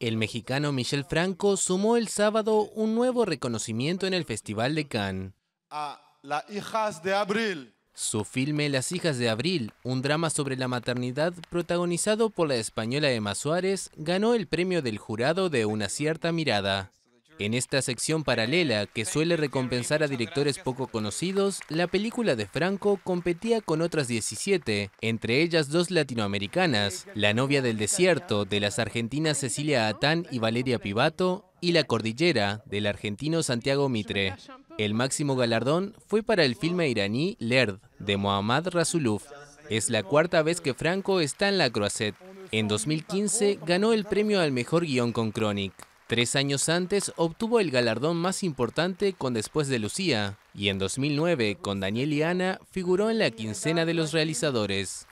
El mexicano Michel Franco sumó el sábado un nuevo reconocimiento en el Festival de Cannes. A Las Hijas de Abril. Su filme Las Hijas de Abril, un drama sobre la maternidad protagonizado por la española Emma Suárez, ganó el premio del jurado de una cierta mirada. En esta sección paralela, que suele recompensar a directores poco conocidos, la película de Franco competía con otras 17, entre ellas dos latinoamericanas, La novia del desierto, de las argentinas Cecilia Atán y Valeria Pivato, y La cordillera, del argentino Santiago Mitre. El máximo galardón fue para el filme iraní Lerd, de Mohammad Rasuluf. Es la cuarta vez que Franco está en la Croisette. En 2015 ganó el premio al mejor guión con Chronic. Tres años antes obtuvo el galardón más importante con Después de Lucía y en 2009 con Daniel y Ana figuró en la quincena de los realizadores.